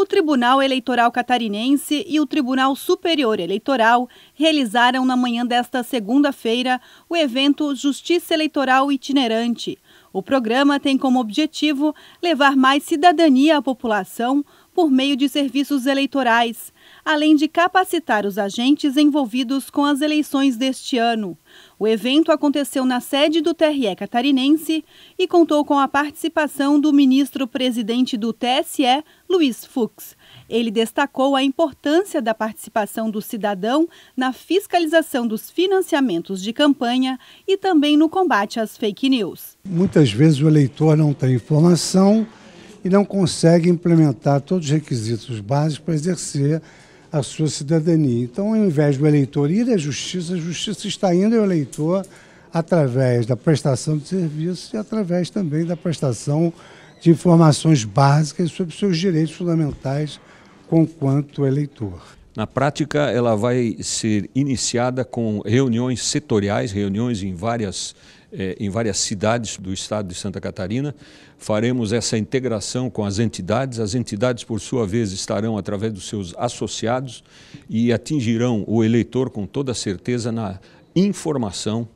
o Tribunal Eleitoral Catarinense e o Tribunal Superior Eleitoral realizaram na manhã desta segunda-feira o evento Justiça Eleitoral Itinerante. O programa tem como objetivo levar mais cidadania à população por meio de serviços eleitorais, além de capacitar os agentes envolvidos com as eleições deste ano. O evento aconteceu na sede do TRE catarinense e contou com a participação do ministro-presidente do TSE, Luiz Fux. Ele destacou a importância da participação do cidadão na fiscalização dos financiamentos de campanha e também no combate às fake news. Muitas vezes o eleitor não tem informação e não consegue implementar todos os requisitos básicos para exercer a sua cidadania. Então, ao invés do eleitor ir à justiça, a justiça está indo ao eleitor através da prestação de serviços e através também da prestação de informações básicas sobre seus direitos fundamentais conquanto eleitor. Na prática, ela vai ser iniciada com reuniões setoriais, reuniões em várias é, em várias cidades do estado de Santa Catarina. Faremos essa integração com as entidades. As entidades, por sua vez, estarão através dos seus associados e atingirão o eleitor com toda certeza na informação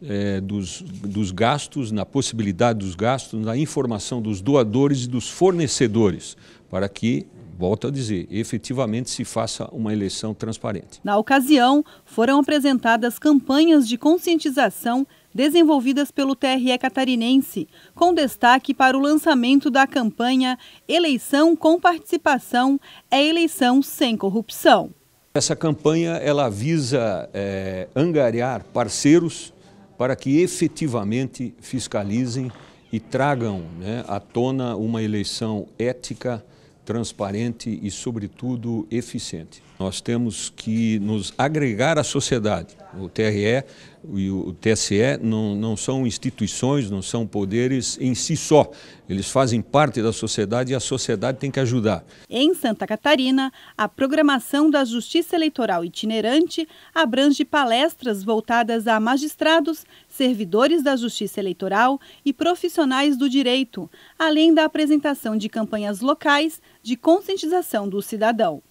é, dos, dos, gastos, na possibilidade dos gastos, na informação dos doadores e dos fornecedores, para que volto a dizer, efetivamente se faça uma eleição transparente. Na ocasião, foram apresentadas campanhas de conscientização desenvolvidas pelo TRE catarinense, com destaque para o lançamento da campanha Eleição com Participação é Eleição Sem Corrupção. Essa campanha ela visa é, angariar parceiros para que efetivamente fiscalizem e tragam né, à tona uma eleição ética, transparente e, sobretudo, eficiente. Nós temos que nos agregar à sociedade o TRE e o TSE não, não são instituições, não são poderes em si só. Eles fazem parte da sociedade e a sociedade tem que ajudar. Em Santa Catarina, a programação da Justiça Eleitoral Itinerante abrange palestras voltadas a magistrados, servidores da Justiça Eleitoral e profissionais do direito, além da apresentação de campanhas locais de conscientização do cidadão.